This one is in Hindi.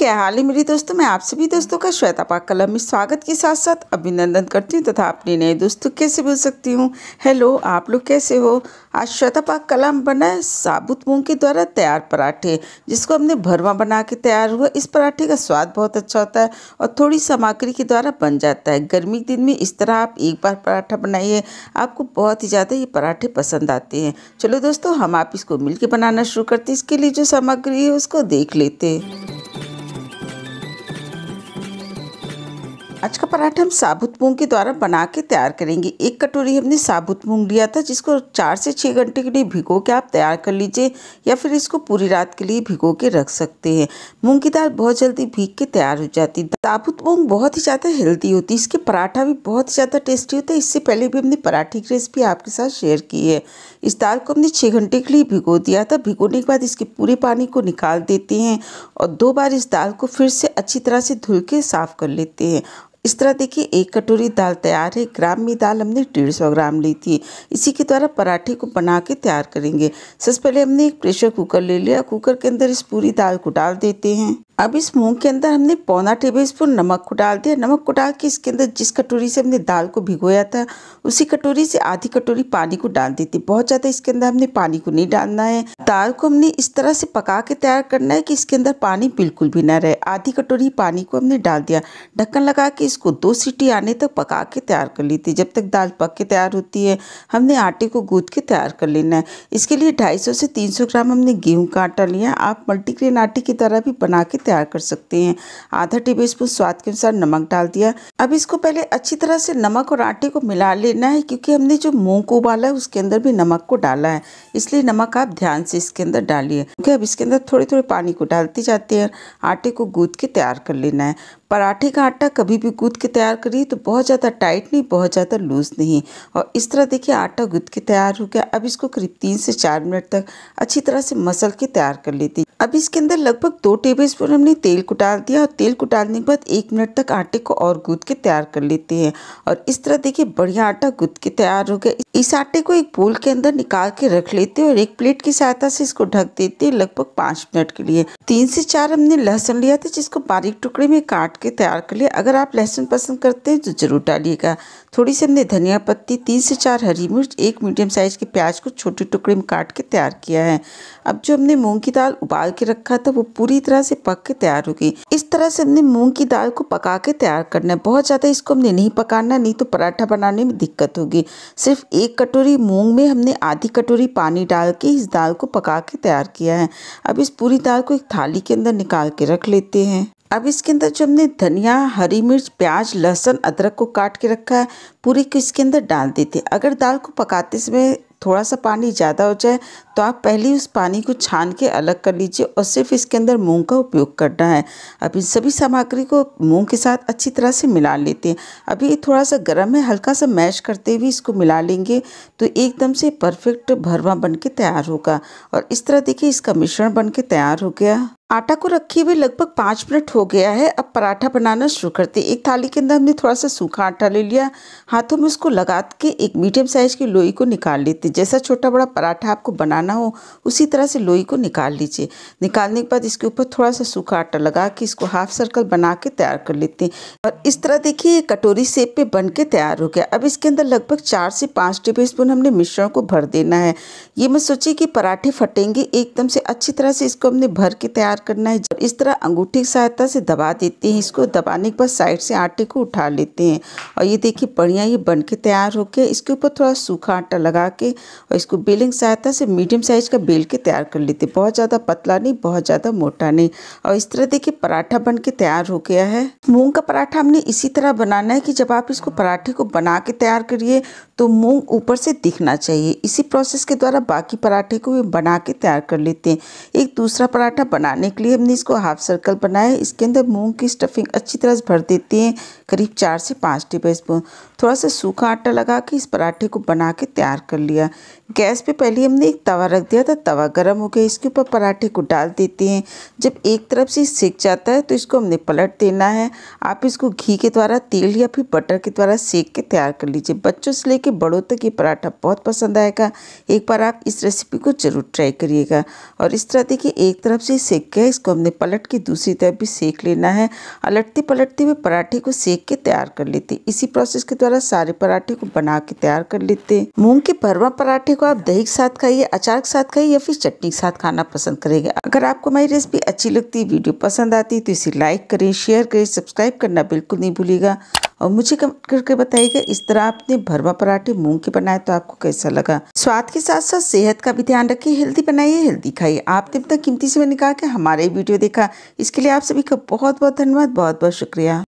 क्या हाल है मेरी दोस्तों मैं आप सभी दोस्तों का श्वेता पाक कलम में स्वागत के साथ साथ अभिनंदन करती हूँ तथा अपने नए दोस्तों कैसे बोल सकती हूँ हेलो आप लोग कैसे हो आज श्वेता पाक कलम बनाए साबुत मूंग के द्वारा तैयार पराठे जिसको हमने भरवा बना के तैयार हुआ इस पराठे का स्वाद बहुत अच्छा होता है और थोड़ी सामग्री के द्वारा बन जाता है गर्मी के दिन में इस तरह आप एक बार पराठा बनाइए आपको बहुत ही ज़्यादा ये पराठे पसंद आते हैं चलो दोस्तों हम आप इसको मिलकर बनाना शुरू करते हैं इसके लिए जो सामग्री है उसको देख लेते हैं आज का पराठा हम साबुत मूंग के द्वारा बना के तैयार करेंगे एक कटोरी हमने साबुत मूंग लिया था जिसको चार से छः घंटे के लिए भिगो के आप तैयार कर लीजिए या फिर इसको पूरी रात के लिए भिगो के रख सकते हैं मूंग की दाल बहुत जल्दी भीग के तैयार हो जाती है साबुत मूंग बहुत ही ज़्यादा हेल्दी होती है इसके पराठा भी बहुत ही ज़्यादा टेस्टी होता है इससे पहले भी हमने पराठे की रेसिपी आपके साथ शेयर की है इस दाल को हमने छः घंटे के लिए भिगो दिया था भिगोने के बाद इसके पूरे पानी को निकाल देते हैं और दो बार इस दाल को फिर से अच्छी तरह से धुल के साफ़ कर लेते हैं इस तरह देखिए एक कटोरी दाल तैयार है ग्राम में दाल हमने डेढ़ सौ ग्राम ली थी इसी के द्वारा पराठे को बना के तैयार करेंगे सबसे पहले हमने एक प्रेशर कुकर ले लिया कुकर के अंदर इस पूरी दाल को डाल देते हैं अब इस मूंग के अंदर हमने पौना टेबल स्पून नमक को डाल दिया नमक को डाल के इसके अंदर जिस कटोरी से हमने दाल को भिगोया था उसी कटोरी से आधी कटोरी पानी को डाल दी थी बहुत ज़्यादा इसके अंदर हमने पानी को नहीं डालना है दाल को हमने इस तरह से पका के तैयार करना है कि इसके अंदर पानी बिल्कुल भी ना रहे आधी कटोरी पानी को हमने डाल दिया ढक्कन लगा के इसको दो सीटी आने तक पका के तैयार कर ली थी जब तक दाल पक के तैयार होती है हमने आटे को गूँद के तैयार कर लेना है इसके लिए ढाई से तीन ग्राम हमने गेहूँ का आटा लिया आप मल्टीग्रेन आटे की तरह भी बना के तैयार कर सकते हैं आधा टेबल स्पून स्वाद के अनुसार नमक डाल दिया अब इसको पहले अच्छी तरह से नमक और आटे को मिला लेना है क्योंकि हमने जो मूंग को उबाला है उसके अंदर भी नमक को डाला है इसलिए नमक आप ध्यान से इसके अंदर डालिए क्योंकि अब इसके अंदर थोड़े थोड़े पानी को डालते जाते हैं आटे को गूंद के तैयार कर लेना है पराठे का आटा कभी भी गूद के तैयार करिए तो बहुत ज़्यादा टाइट नहीं बहुत ज़्यादा लूज़ नहीं और इस तरह देखिए आटा गूद के तैयार हो गया अब इसको करीब तीन से चार मिनट तक अच्छी तरह से मसल के तैयार कर लेती अब इसके अंदर लगभग दो टेबल स्पून हमने तेल को डाल दिया और तेल को डालने के बाद एक मिनट तक आटे को और गूद के तैयार कर लेते हैं और इस तरह देखिए बढ़िया आटा गूद के तैयार हो गया इस आटे को एक बोल के अंदर निकाल के रख लेते हैं और एक प्लेट की सहायता से इसको ढक देते हैं लगभग पाँच मिनट के लिए तीन से चार हमने लहसुन लिया था जिसको बारीक टुकड़े में काट आपके तैयार कर लिए अगर आप लहसुन पसंद करते हैं तो ज़रूर डालिएगा थोड़ी सी हमने धनिया पत्ती तीन से चार हरी मिर्च एक मीडियम साइज़ के प्याज को छोटे टुकड़े में काट के तैयार किया है अब जो हमने मूंग की दाल उबाल के रखा था वो पूरी तरह से पक के तैयार हो गई इस तरह से हमने मूंग की दाल को पका के तैयार करना है बहुत ज़्यादा इसको हमने नहीं पकाना नहीं तो पराठा बनाने में दिक्कत होगी सिर्फ एक कटोरी मूंग में हमने आधी कटोरी पानी डाल के इस दाल को पका के तैयार किया है अब इस पूरी दाल को एक थाली के अंदर निकाल के रख लेते हैं अब इसके अंदर जो हमने धनिया हरी मिर्च प्याज लहसुन अदरक को काट के रखा है पूरी को इसके अंदर डाल देते अगर दाल को पकाते समय थोड़ा सा पानी ज़्यादा हो जाए तो आप पहले उस पानी को छान के अलग कर लीजिए और सिर्फ इसके अंदर मूंग का उपयोग करना है अब इन सभी सामग्री को मूंग के साथ अच्छी तरह से मिला लेते हैं अभी ये थोड़ा सा गर्म है हल्का सा मैश करते हुए इसको मिला लेंगे तो एकदम से परफेक्ट भरवा बन के तैयार होगा और इस तरह देखिए इसका मिश्रण बन के तैयार हो गया आटा को रखे हुए लगभग पाँच मिनट हो गया है अब पराठा बनाना शुरू करते एक थाली के अंदर हमने थोड़ा सा सूखा आटा ले लिया हाथों में उसको लगा के एक मीडियम साइज़ की लोई को निकाल लेते जैसा छोटा बड़ा पराठा आपको बनाना हो उसी तरह से लोई को निकाल लीजिए निकालने के बाद इसके ऊपर थोड़ा सा सूखा आटा लगा के इसको हाफ सर्कल बना के तैयार कर लेते हैं और इस तरह देखिए कटोरी सेप पर बन के तैयार हो गया अब इसके अंदर लगभग चार से पाँच टेबल स्पून हमने मिश्रण को भर देना है ये मैं सोची कि पराठे फटेंगे एकदम से अच्छी तरह से इसको हमने भर के तैयार तैयार करना है इस तरह अंगूठी की सहायता से दबा देते हैं इसको दबाने के बाद साइड से आटे को उठा लेते हैं और ये देखिए बढ़िया ये बन के तैयार हो गया इसके ऊपर थोड़ा सूखा आटा लगा के और इसको बेलिंग सहायता से मीडियम साइज का बेल के तैयार कर लेते हैं बहुत ज़्यादा पतला नहीं बहुत ज़्यादा मोटा नहीं और इस तरह देखिए पराठा बन के तैयार हो गया है मूँग का पराठा हमने इसी तरह बनाना है कि जब आप इसको पराठे को बना के तैयार करिए तो मूँग ऊपर से दिखना चाहिए इसी प्रोसेस के द्वारा बाकी पराठे को भी बना के तैयार कर लेते हैं एक दूसरा पराठा बनाने बनाने के लिए हमने इसको हाफ सर्कल बनाया इसके अंदर मूंग की स्टफिंग अच्छी तरह से भर देते हैं करीब चार से पाँच टेबल स्पून थोड़ा सा सूखा आटा लगा के इस पराठे को बना के तैयार कर लिया गैस पे पहले हमने एक तवा रख दिया था तवा गर्म हो गया इसके ऊपर पराठे को डाल देते हैं जब एक तरफ से सेक जाता है तो इसको हमने पलट देना है आप इसको घी के द्वारा तेल या फिर बटर के द्वारा सेक के तैयार कर लीजिए बच्चों से लेकर बड़ों तक ये पराठा बहुत पसंद आएगा एक बार आप इस रेसिपी को ज़रूर ट्राई करिएगा और इस तरह देखिए एक तरफ से सेक के गया इसको हमने पलट के दूसरी तरफ भी सेक लेना है अलटते पलटते हुए पराठे को सेक के तैयार कर लेते इसी प्रोसेस के द्वारा सारे पराठे को बना के तैयार कर लेते मूंग के भरवा पराठे को आप दही के साथ खाइए अचार के साथ खाइए या फिर चटनी के साथ खाना पसंद करेंगे अगर आपको हमारी रेसिपी अच्छी लगती वीडियो पसंद आती तो इसे लाइक करें शेयर करें सब्सक्राइब करना बिल्कुल नहीं भूलेगा और मुझे कमेंट करके बताइएगा इस तरह आपने भरवा पराठे मूंग के बनाए तो आपको कैसा लगा स्वाद के साथ साथ सेहत का भी ध्यान रखिए हेल्दी बनाइए हेल्दी खाइए आपने अपना कीमती समय निकाल के हमारे वीडियो देखा इसके लिए आप सभी का बहुत बहुत धन्यवाद बहुत बहुत शुक्रिया